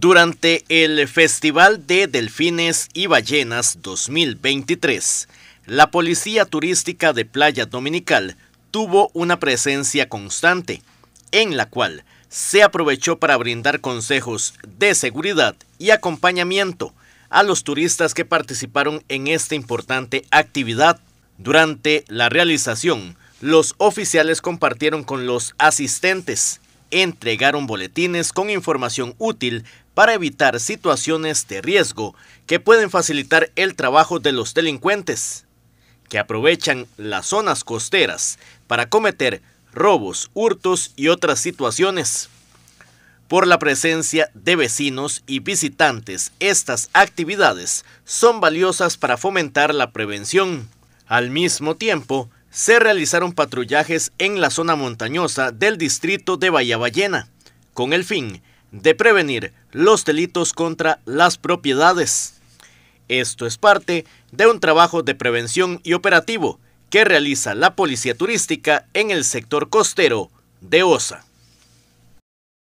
durante el Festival de Delfines y Ballenas 2023. La Policía Turística de Playa Dominical tuvo una presencia constante, en la cual se aprovechó para brindar consejos de seguridad y acompañamiento a los turistas que participaron en esta importante actividad. Durante la realización, los oficiales compartieron con los asistentes entregaron boletines con información útil para evitar situaciones de riesgo que pueden facilitar el trabajo de los delincuentes, que aprovechan las zonas costeras para cometer robos, hurtos y otras situaciones. Por la presencia de vecinos y visitantes, estas actividades son valiosas para fomentar la prevención. Al mismo tiempo, se realizaron patrullajes en la zona montañosa del distrito de Bahía Ballena, con el fin de prevenir los delitos contra las propiedades. Esto es parte de un trabajo de prevención y operativo que realiza la Policía Turística en el sector costero de Osa.